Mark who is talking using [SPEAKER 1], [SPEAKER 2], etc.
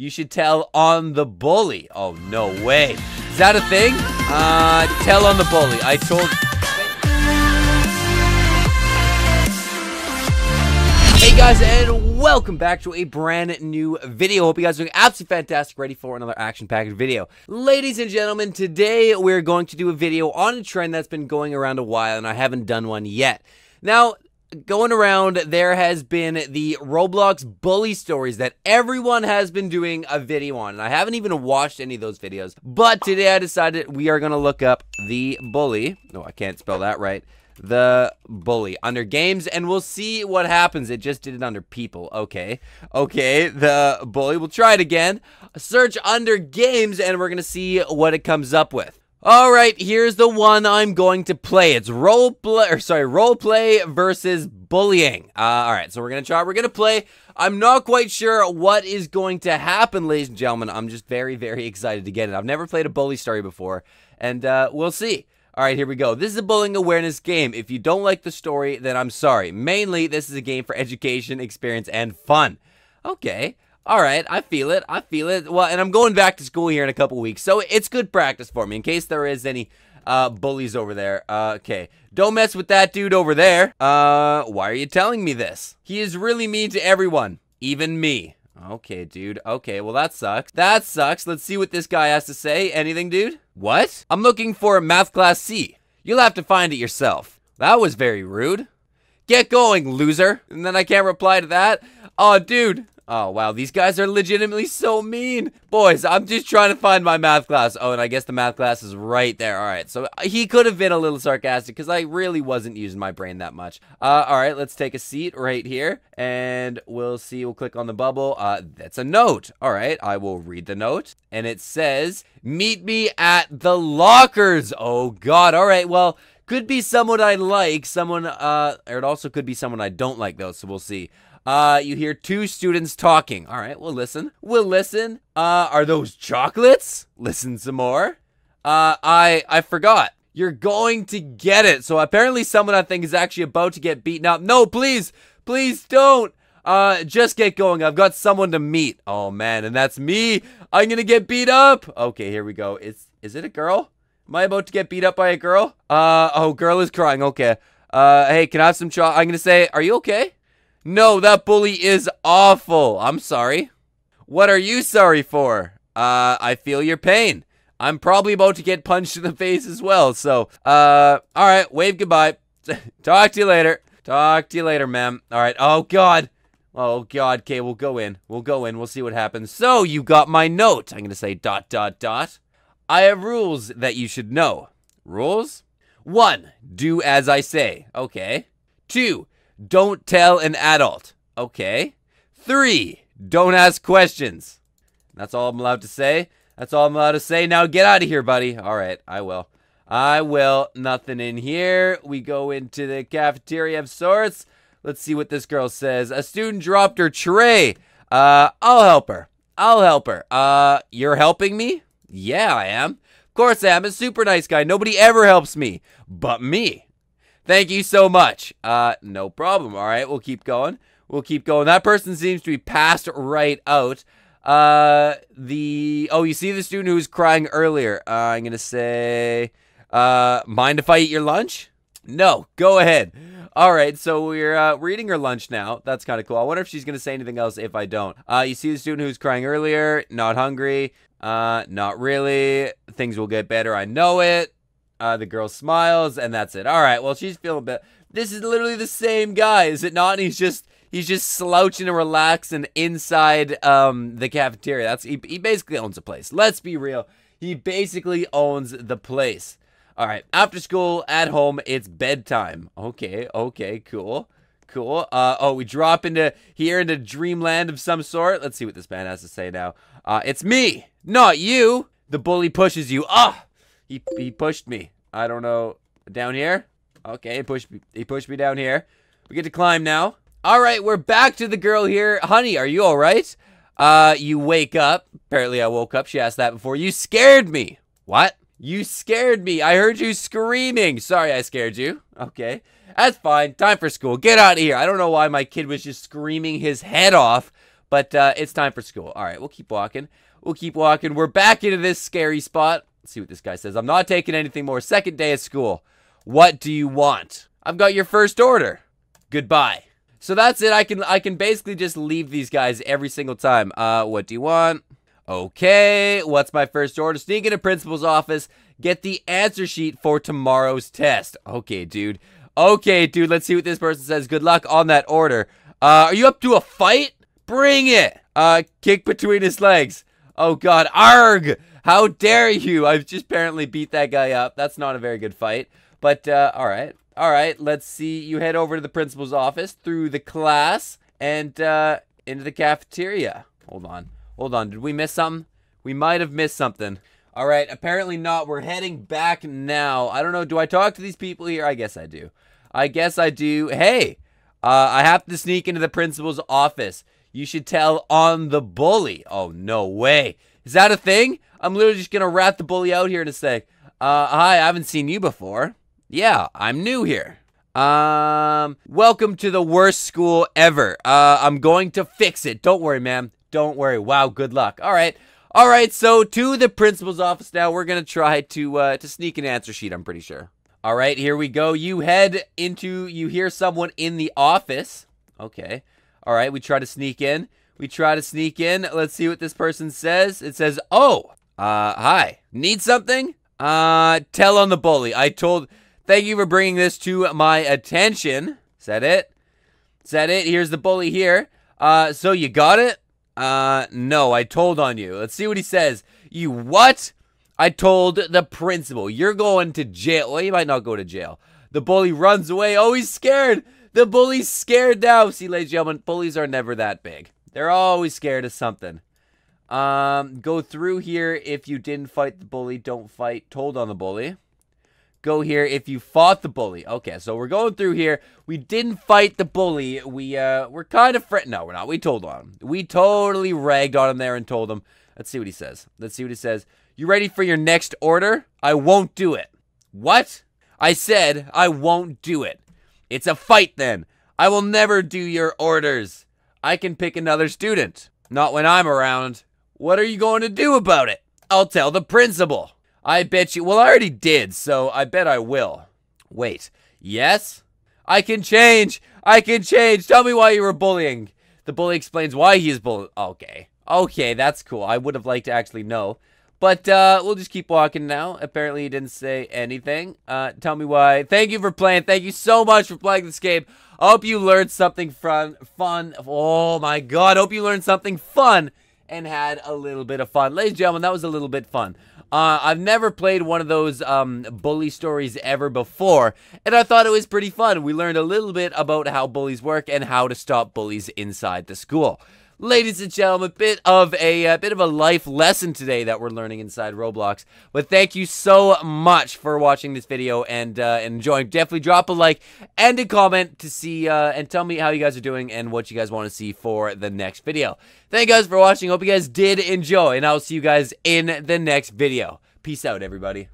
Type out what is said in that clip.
[SPEAKER 1] You should tell on the bully. Oh, no way. Is that a thing? Uh, tell on the bully. I told... Hey guys, and welcome back to a brand new video. Hope you guys are doing absolutely fantastic, ready for another action packed video. Ladies and gentlemen, today we're going to do a video on a trend that's been going around a while and I haven't done one yet. Now, going around, there has been the Roblox bully stories that everyone has been doing a video on. And I haven't even watched any of those videos. But today I decided we are going to look up the bully. No, oh, I can't spell that right. The bully under games, and we'll see what happens. It just did it under people. Okay. Okay. The bully. We'll try it again. Search under games, and we're going to see what it comes up with. All right, here's the one I'm going to play. It's role play, or sorry, role play versus bullying. Uh, all right, so we're gonna try. We're gonna play. I'm not quite sure what is going to happen, ladies and gentlemen. I'm just very, very excited to get it. I've never played a bully story before, and uh, we'll see. All right, here we go. This is a bullying awareness game. If you don't like the story, then I'm sorry. Mainly, this is a game for education, experience, and fun. Okay all right, I feel it. I feel it. Well, and I'm going back to school here in a couple weeks, so it's good practice for me in case there is any uh, bullies over there. Uh, okay, don't mess with that dude over there. Uh, why are you telling me this? He is really mean to everyone, even me. Okay, dude. Okay, well, that sucks. That sucks. Let's see what this guy has to say. Anything, dude? What? I'm looking for math class C. You'll have to find it yourself. That was very rude. Get going, loser. And then I can't reply to that. Oh, dude, Oh, wow. These guys are legitimately so mean. Boys, I'm just trying to find my math class. Oh, and I guess the math class is right there. All right. So he could have been a little sarcastic because I really wasn't using my brain that much. Uh, all right. Let's take a seat right here and we'll see. We'll click on the bubble. Uh, that's a note. All right. I will read the note and it says, meet me at the lockers. Oh, God. All right. Well, could be someone I like, someone, uh, or it also could be someone I don't like, though, so we'll see. Uh, you hear two students talking. All right, we'll listen. We'll listen. Uh, are those chocolates? Listen some more. Uh, I I forgot. You're going to get it. So apparently someone I think is actually about to get beaten up. No, please, please don't. Uh, just get going. I've got someone to meet. Oh man, and that's me. I'm gonna get beat up. Okay, here we go. Is is it a girl? Am I about to get beat up by a girl? Uh, oh, girl is crying. Okay. Uh, hey, can I have some chocolate? I'm gonna say, are you okay? No, that bully is awful. I'm sorry. What are you sorry for? Uh, I feel your pain. I'm probably about to get punched in the face as well. So, uh, all right, wave goodbye. Talk to you later. Talk to you later, ma'am. All right. Oh, God. Oh, God. Okay, we'll go in. We'll go in. We'll see what happens. So, you got my note. I'm going to say dot, dot, dot. I have rules that you should know. Rules? One, do as I say. Okay. Two, don't tell an adult. Okay. Three, don't ask questions. That's all I'm allowed to say. That's all I'm allowed to say. Now get out of here, buddy. All right, I will. I will. Nothing in here. We go into the cafeteria of sorts. Let's see what this girl says. A student dropped her tray. Uh, I'll help her. I'll help her. Uh, you're helping me? Yeah, I am. Of course I am. A super nice guy. Nobody ever helps me but me. Thank you so much. Uh, no problem. All right, we'll keep going. We'll keep going. That person seems to be passed right out. Uh, the oh, you see the student who was crying earlier. Uh, I'm gonna say, uh, mind if I eat your lunch? No, go ahead. All right, so we're uh, we're eating her lunch now. That's kind of cool. I wonder if she's gonna say anything else if I don't. Uh, you see the student who's crying earlier. Not hungry. Uh, not really. Things will get better. I know it. Uh, the girl smiles, and that's it. All right, well, she's feeling bad. This is literally the same guy, is it not? And he's just he's just slouching and relaxing inside um, the cafeteria. That's he, he basically owns the place. Let's be real. He basically owns the place. All right, after school, at home, it's bedtime. Okay, okay, cool. Cool. Uh, oh, we drop into here into dreamland of some sort. Let's see what this man has to say now. Uh, it's me, not you. The bully pushes you. Ah! He he pushed me. I don't know. Down here? Okay, he pushed me. He pushed me down here. We get to climb now. All right, we're back to the girl here. Honey, are you all right? Uh, you wake up. Apparently, I woke up. She asked that before. You scared me. What? You scared me. I heard you screaming. Sorry, I scared you. Okay, that's fine. Time for school. Get out of here. I don't know why my kid was just screaming his head off, but uh, it's time for school. All right, we'll keep walking. We'll keep walking. We're back into this scary spot. Let's see what this guy says. I'm not taking anything more. Second day of school. What do you want? I've got your first order. Goodbye. So that's it. I can I can basically just leave these guys every single time. Uh, what do you want? Okay, what's my first order? Sneak into principal's office, get the answer sheet for tomorrow's test. Okay, dude. Okay, dude, let's see what this person says. Good luck on that order. Uh, are you up to a fight? Bring it! Uh, kick between his legs. Oh god, arg! How dare you? I've just apparently beat that guy up. That's not a very good fight. But, uh, all right. All right, let's see. You head over to the principal's office through the class and uh, into the cafeteria. Hold on. Hold on. Did we miss something? We might have missed something. All right, apparently not. We're heading back now. I don't know. Do I talk to these people here? I guess I do. I guess I do. Hey, uh, I have to sneak into the principal's office. You should tell on the bully. Oh, no way. Is that a thing? I'm literally just gonna rat the bully out here in a sec. Uh, hi, I haven't seen you before. Yeah, I'm new here. Um, welcome to the worst school ever. Uh, I'm going to fix it. Don't worry, ma'am. Don't worry. Wow, good luck. All right. All right, so to the principal's office now. We're going to try to uh, to sneak an answer sheet, I'm pretty sure. All right, here we go. You head into, you hear someone in the office. Okay. All right, we try to sneak in. We try to sneak in. Let's see what this person says. It says, oh, uh, hi. Need something? Uh, tell on the bully. I told. Thank you for bringing this to my attention. Said it. Said it. Here's the bully here. Uh, so you got it? Uh, no, I told on you. Let's see what he says. You what? I told the principal. You're going to jail. Well, you might not go to jail. The bully runs away. Oh, he's scared. The bully's scared now. See, ladies and gentlemen, bullies are never that big. They're always scared of something. Um, go through here if you didn't fight the bully, don't fight told on the bully. Go here if you fought the bully. Okay, so we're going through here. We didn't fight the bully. We uh we're kind of friend no, we're not. We told on him. We totally ragged on him there and told him. Let's see what he says. Let's see what he says. You ready for your next order? I won't do it. What? I said I won't do it. It's a fight then. I will never do your orders. I can pick another student. Not when I'm around. What are you going to do about it? I'll tell the principal. I bet you, well, I already did, so I bet I will. Wait, yes? I can change. I can change. Tell me why you were bullying. The bully explains why he is bullying. Okay. Okay, that's cool. I would have liked to actually know. But uh, we'll just keep walking now. Apparently, he didn't say anything. Uh, tell me why. Thank you for playing. Thank you so much for playing this game. I hope you learned something fun. Fun. Oh my god. I hope you learned something fun and had a little bit of fun. Ladies and gentlemen, that was a little bit fun. Uh, I've never played one of those um, bully stories ever before, and I thought it was pretty fun. We learned a little bit about how bullies work and how to stop bullies inside the school ladies and gentlemen, bit of a, a uh, bit of a life lesson today that we're learning inside Roblox. But thank you so much for watching this video and uh, enjoying. Definitely drop a like and a comment to see uh, and tell me how you guys are doing and what you guys want to see for the next video. Thank you guys for watching. Hope you guys did enjoy, and I'll see you guys in the next video. Peace out, everybody.